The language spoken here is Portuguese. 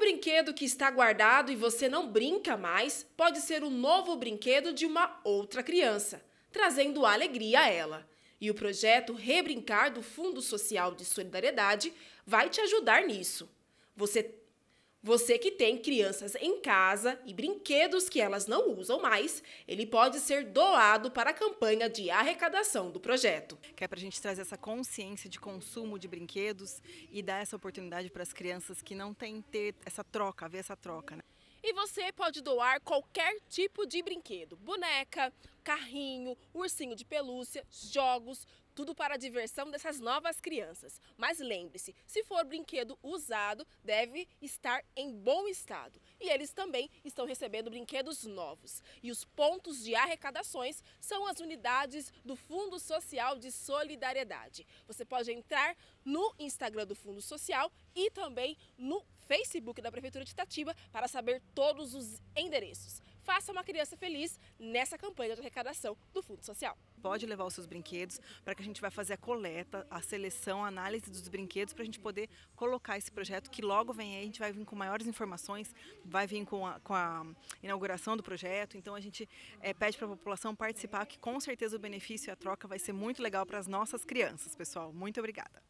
brinquedo que está guardado e você não brinca mais pode ser o novo brinquedo de uma outra criança, trazendo alegria a ela. E o projeto Rebrincar do Fundo Social de Solidariedade vai te ajudar nisso. Você você que tem crianças em casa e brinquedos que elas não usam mais, ele pode ser doado para a campanha de arrecadação do projeto. Que é para a gente trazer essa consciência de consumo de brinquedos e dar essa oportunidade para as crianças que não têm ter essa troca, ver essa troca. Né? E você pode doar qualquer tipo de brinquedo: boneca, carrinho, ursinho de pelúcia, jogos, tudo para a diversão dessas novas crianças. Mas lembre-se, se for brinquedo usado, deve estar em bom estado. E eles também estão recebendo brinquedos novos. E os pontos de arrecadações são as unidades do Fundo Social de Solidariedade. Você pode entrar no Instagram do Fundo Social e também no Facebook da Prefeitura de Itatiba para saber todos os endereços. Faça uma criança feliz nessa campanha de arrecadação do Fundo Social. Pode levar os seus brinquedos para que a gente vai fazer a coleta, a seleção, a análise dos brinquedos para a gente poder colocar esse projeto que logo vem aí, a gente vai vir com maiores informações, vai vir com a, com a inauguração do projeto. Então a gente é, pede para a população participar, que com certeza o benefício e a troca vai ser muito legal para as nossas crianças, pessoal. Muito obrigada.